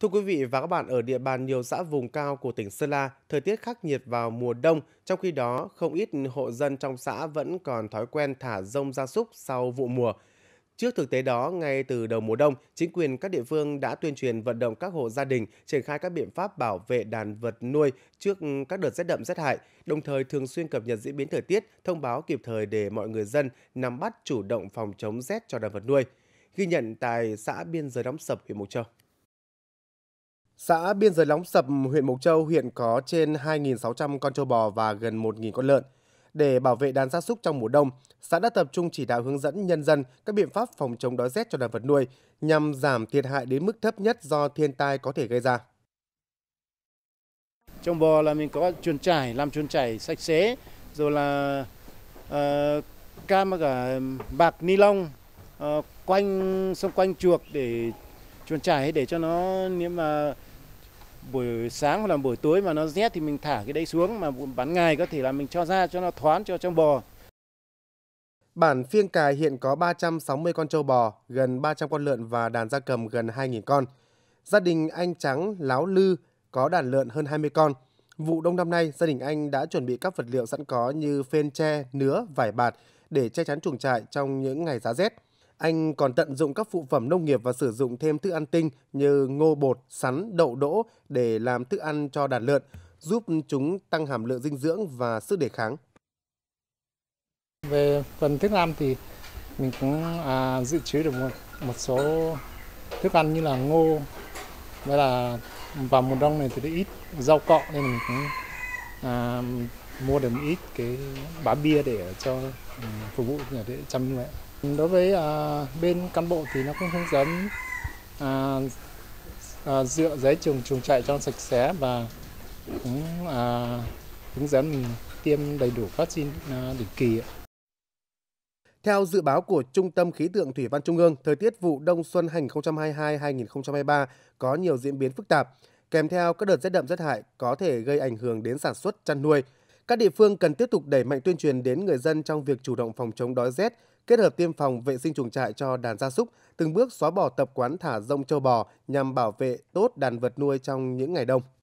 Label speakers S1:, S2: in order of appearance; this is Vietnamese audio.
S1: Thưa quý vị và các bạn, ở địa bàn nhiều xã vùng cao của tỉnh Sơn La, thời tiết khắc nghiệt vào mùa đông, trong khi đó không ít hộ dân trong xã vẫn còn thói quen thả rông gia súc sau vụ mùa. Trước thực tế đó, ngay từ đầu mùa đông, chính quyền các địa phương đã tuyên truyền vận động các hộ gia đình triển khai các biện pháp bảo vệ đàn vật nuôi trước các đợt rét đậm rét hại, đồng thời thường xuyên cập nhật diễn biến thời tiết, thông báo kịp thời để mọi người dân nắm bắt chủ động phòng chống rét cho đàn vật nuôi. Ghi nhận tại xã biên giới đóng sập huyện Mộc Châu. Xã biên giới Lóng Sập, huyện Mộc Châu hiện có trên 2.600 con trâu bò và gần 1.000 con lợn. Để bảo vệ đàn gia súc trong mùa đông, xã đã tập trung chỉ đạo hướng dẫn nhân dân các biện pháp phòng chống đói rét cho đàn vật nuôi nhằm giảm thiệt hại đến mức thấp nhất do thiên tai có thể gây ra. Trong bò là mình có chuồn
S2: trải, làm chuồn trải sạch sẽ, rồi là uh, ờ, cam cả bạc ni lông uh, quanh xung quanh chuộc để chuồn trải để cho nó nếu mà buổi sáng hoặc là buổi tối mà nó rét thì mình thả cái đấy xuống mà bán ngày có thể là mình cho ra cho nó thoáng cho trong bò.
S1: Bản phiên cài hiện có 360 con trâu bò, gần 300 con lợn và đàn gia cầm gần 2.000 con. Gia đình anh Trắng Láo Lư có đàn lợn hơn 20 con. Vụ đông năm nay, gia đình anh đã chuẩn bị các vật liệu sẵn có như phên tre, nứa, vải bạt để che chắn chuồng trại trong những ngày giá rét. Anh còn tận dụng các phụ phẩm nông nghiệp và sử dụng thêm thức ăn tinh như ngô bột, sắn, đậu đỗ để làm thức ăn cho đàn lợn, giúp chúng tăng hàm lượng dinh dưỡng và sức đề kháng. Về phần thức ăn thì
S3: mình cũng à, dự trữ được một một số thức ăn như là ngô với là vào mùa đông này thì ít rau cọ nên mình cũng à, mua được một ít cái bá bia để cho ừ, phục vụ để chăm như Đối với à, bên cán bộ thì nó cũng hướng dẫn à, à, dựa giấy trùng trùng chạy cho sạch sẽ và cũng à,
S1: hướng dẫn mình tiêm đầy đủ vaccine à, định kỳ. Theo dự báo của Trung tâm Khí tượng Thủy văn Trung ương, thời tiết vụ đông xuân 2022-2023 có nhiều diễn biến phức tạp, kèm theo các đợt rét đậm rét hại có thể gây ảnh hưởng đến sản xuất chăn nuôi. Các địa phương cần tiếp tục đẩy mạnh tuyên truyền đến người dân trong việc chủ động phòng chống đói rét, kết hợp tiêm phòng vệ sinh chuồng trại cho đàn gia súc, từng bước xóa bỏ tập quán thả rông châu bò nhằm bảo vệ tốt đàn vật nuôi trong những ngày đông.